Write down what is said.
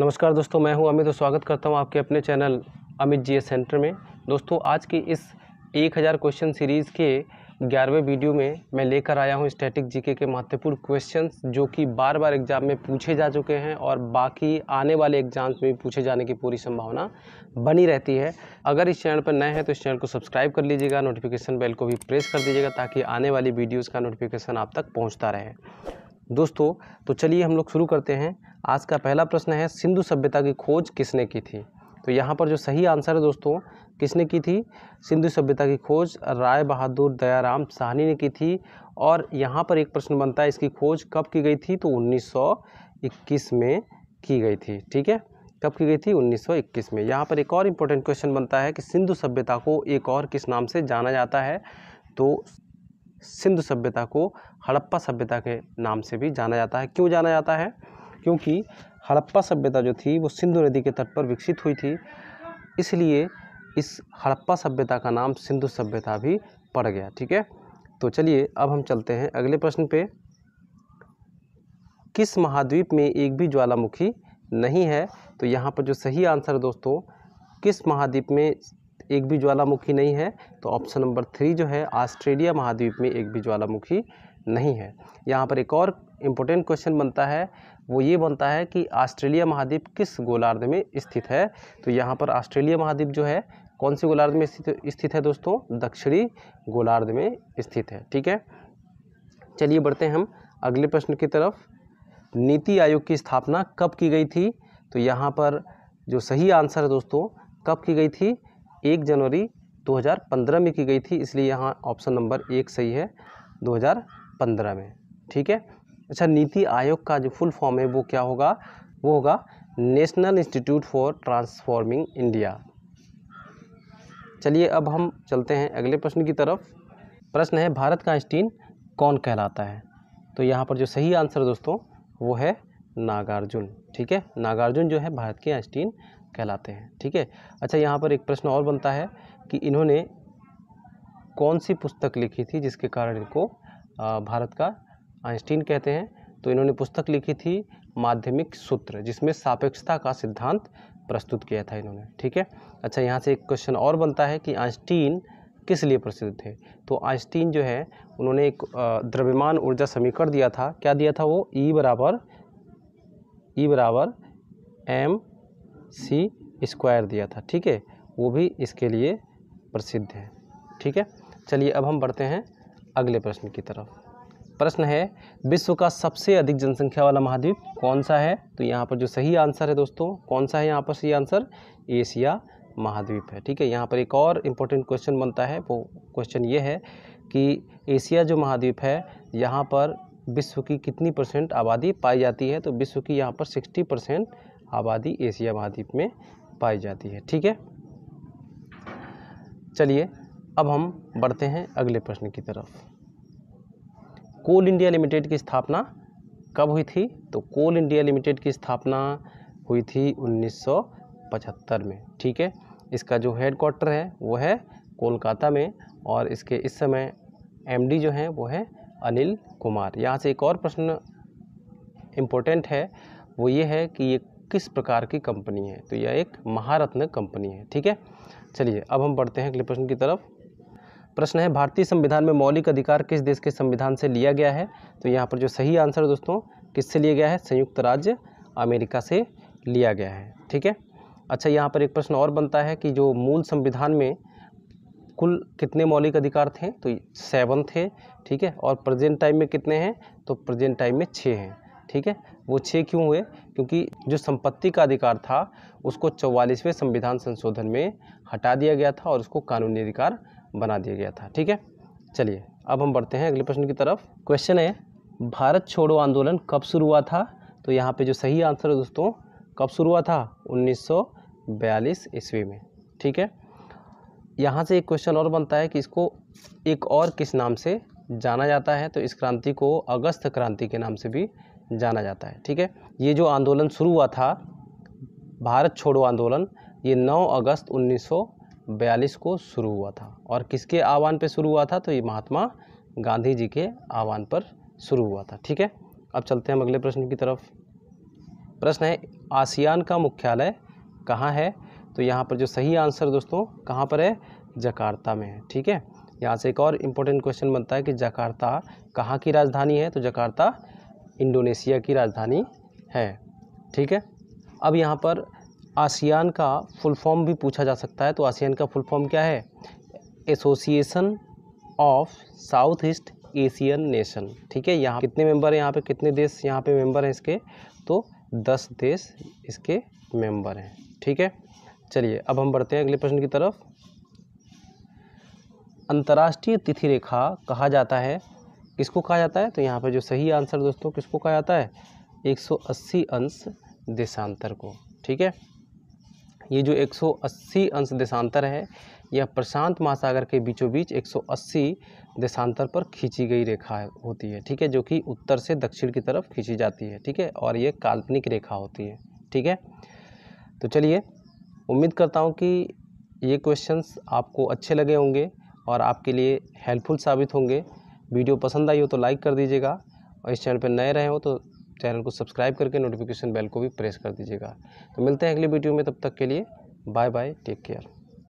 नमस्कार दोस्तों मैं हूं अमित तो स्वागत करता हूं आपके अपने चैनल अमित जी सेंटर में दोस्तों आज की इस 1000 क्वेश्चन सीरीज़ के ग्यारहवें वीडियो में मैं लेकर आया हूं स्टैटिक जीके के महत्वपूर्ण क्वेश्चंस जो कि बार बार एग्ज़ाम में पूछे जा चुके हैं और बाकी आने वाले एग्ज़ाम्स में भी पूछे जाने की पूरी संभावना बनी रहती है अगर इस चैनल पर नए हैं तो इस चैनल को सब्सक्राइब कर लीजिएगा नोटिफिकेशन बेल को भी प्रेस कर दीजिएगा ताकि आने वाली वीडियोज़ का नोटिफिकेशन आप तक पहुँचता रहे दोस्तों तो चलिए हम लोग शुरू करते हैं आज का पहला प्रश्न है सिंधु सभ्यता की खोज किसने की थी तो यहाँ पर जो सही आंसर है दोस्तों किसने की थी सिंधु सभ्यता की खोज राय बहादुर दयाराम साहनी ने की थी और यहाँ पर एक प्रश्न बनता है इसकी खोज कब की गई थी तो 1921 में की गई थी ठीक है कब की गई थी 1921 में यहाँ पर एक और इम्पोर्टेंट क्वेश्चन बनता है कि सिंधु सभ्यता को एक और किस नाम से जाना जाता है तो सिंधु सभ्यता को हड़प्पा सभ्यता के नाम से भी जाना जाता है क्यों जाना जाता है क्योंकि हड़प्पा सभ्यता जो थी वो सिंधु नदी के तट पर विकसित हुई थी इसलिए इस हड़प्पा सभ्यता का नाम सिंधु सभ्यता भी पड़ गया ठीक है तो चलिए अब हम चलते हैं अगले प्रश्न पे किस महाद्वीप में एक भी ज्वालामुखी नहीं है तो यहाँ पर जो सही आंसर दोस्तों किस महाद्वीप में एक भी ज्वालामुखी नहीं है तो ऑप्शन नंबर थ्री जो है ऑस्ट्रेलिया महाद्वीप में एक भी ज्वालामुखी नहीं है यहाँ पर एक और इम्पोर्टेंट क्वेश्चन बनता है वो ये बनता है कि ऑस्ट्रेलिया महाद्वीप किस गोलार्ध में स्थित है तो यहाँ पर ऑस्ट्रेलिया महाद्वीप जो है कौन से गोलार्ध में स्थित स्थित है दोस्तों दक्षिणी गोलार्ध में स्थित है ठीक है चलिए बढ़ते हैं हम अगले प्रश्न की तरफ नीति आयोग की स्थापना कब की गई थी तो यहाँ पर जो सही आंसर है दोस्तों कब की गई थी एक जनवरी 2015 में की गई थी इसलिए यहाँ ऑप्शन नंबर एक सही है 2015 में ठीक है अच्छा नीति आयोग का जो फुल फॉर्म है वो क्या होगा वो होगा national institute for transforming India चलिए अब हम चलते हैं अगले प्रश्न की तरफ प्रश्न है भारत का स्टीन कौन कहलाता है तो यहाँ पर जो सही आंसर दोस्तों वो है नागार्जुन ठीक है नागार्जुन जो है भारत के आइंस्टीन कहलाते हैं ठीक है अच्छा यहाँ पर एक प्रश्न और बनता है कि इन्होंने कौन सी पुस्तक लिखी थी जिसके कारण इनको भारत का आइंस्टीन कहते हैं तो इन्होंने पुस्तक लिखी थी माध्यमिक सूत्र जिसमें सापेक्षता का सिद्धांत प्रस्तुत किया था इन्होंने ठीक है अच्छा यहाँ से एक क्वेश्चन और बनता है कि आइंस्टीन किस लिए प्रसिद्ध थे तो आइंस्टीन जो है उन्होंने एक द्रव्यमान ऊर्जा समीकरण दिया था क्या दिया था वो ई e बराबर ई e बराबर एम सी स्क्वायर दिया था ठीक है वो भी इसके लिए प्रसिद्ध है ठीक है चलिए अब हम बढ़ते हैं अगले प्रश्न की तरफ प्रश्न है विश्व का सबसे अधिक जनसंख्या वाला महाद्वीप कौन सा है तो यहाँ पर जो सही आंसर है दोस्तों कौन सा है यहाँ पर सही आंसर एशिया महाद्वीप है ठीक है यहाँ पर एक और इम्पोर्टेंट क्वेश्चन बनता है वो क्वेश्चन ये है कि एशिया जो महाद्वीप है यहाँ पर विश्व की कितनी परसेंट आबादी पाई जाती है तो विश्व की यहाँ पर सिक्सटी परसेंट आबादी एशिया महाद्वीप में पाई जाती है ठीक है चलिए अब हम बढ़ते हैं अगले प्रश्न की तरफ कोल इंडिया लिमिटेड की स्थापना कब हुई थी तो कोल इंडिया लिमिटेड की स्थापना हुई थी 1975 में ठीक है इसका जो हेड क्वार्टर है वो है कोलकाता में और इसके इस समय एमडी जो हैं वो है अनिल कुमार यहाँ से एक और प्रश्न इम्पोर्टेंट है वो ये है कि ये किस प्रकार की कंपनी है तो यह एक महारत्न कंपनी है ठीक है चलिए अब हम बढ़ते हैं अगले प्रश्न की तरफ प्रश्न है भारतीय संविधान में मौलिक अधिकार किस देश के संविधान से लिया गया है तो यहाँ पर जो सही आंसर है दोस्तों किससे लिया गया है संयुक्त राज्य अमेरिका से लिया गया है ठीक है अच्छा यहाँ पर एक प्रश्न और बनता है कि जो मूल संविधान में कुल कितने मौलिक अधिकार थे तो सेवन थे ठीक है और प्रेजेंट टाइम में कितने हैं तो प्रेजेंट टाइम में छः हैं ठीक है वो छः क्यों हुए क्योंकि जो संपत्ति का अधिकार था उसको चौवालीसवें संविधान संशोधन में हटा दिया गया था और उसको कानूनी अधिकार बना दिया गया था ठीक है चलिए अब हम बढ़ते हैं अगले प्रश्न की तरफ क्वेश्चन है भारत छोड़ो आंदोलन कब शुरू हुआ था तो यहाँ पे जो सही आंसर है दोस्तों कब शुरू हुआ था 1942 ईस्वी में ठीक है यहाँ से एक क्वेश्चन और बनता है कि इसको एक और किस नाम से जाना जाता है तो इस क्रांति को अगस्त क्रांति के नाम से भी जाना जाता है ठीक है ये जो आंदोलन शुरू हुआ था भारत छोड़ो आंदोलन ये 9 अगस्त 1942 को शुरू हुआ था और किसके आह्वान पर शुरू हुआ था तो ये महात्मा गांधी जी के आह्वान पर शुरू हुआ था ठीक है अब चलते हैं हम अगले प्रश्न की तरफ प्रश्न है आसियान का मुख्यालय कहाँ है तो यहाँ पर जो सही आंसर दोस्तों कहाँ पर है जकार्ता में है ठीक है यहाँ से एक और इम्पोर्टेंट क्वेश्चन बनता है कि जकार्ता कहाँ की राजधानी है तो जकार्ता इंडोनेशिया की राजधानी है ठीक है अब यहाँ पर आसियान का फुल फॉर्म भी पूछा जा सकता है तो आसियान का फुल फॉर्म क्या है Association of South East Asian nation ठीक है यहाँ कितने मेंबर हैं यहाँ पे कितने देश यहाँ पे मेंबर हैं इसके तो दस देश इसके मेंबर हैं ठीक है चलिए अब हम बढ़ते हैं अगले प्रश्न की तरफ अंतर्राष्ट्रीय तिथि रेखा कहा जाता है किसको कहा जाता है तो यहाँ पर जो सही आंसर दोस्तों किसको कहा जाता है 180 अंश देशांतर को ठीक है ये जो 180 अंश देशांतर है यह प्रशांत महासागर के बीचों बीच 180 देशांतर पर खींची गई रेखा होती है ठीक है जो कि उत्तर से दक्षिण की तरफ खींची जाती है ठीक है और ये काल्पनिक रेखा होती है ठीक है तो चलिए उम्मीद करता हूँ कि ये क्वेश्चंस आपको अच्छे लगे होंगे और आपके लिए हेल्पफुल साबित होंगे वीडियो पसंद आई हो तो लाइक कर दीजिएगा और इस चैनल पर नए रहे हो तो चैनल को सब्सक्राइब करके नोटिफिकेशन बेल को भी प्रेस कर दीजिएगा तो मिलते हैं अगली वीडियो में तब तक के लिए बाय बाय टेक केयर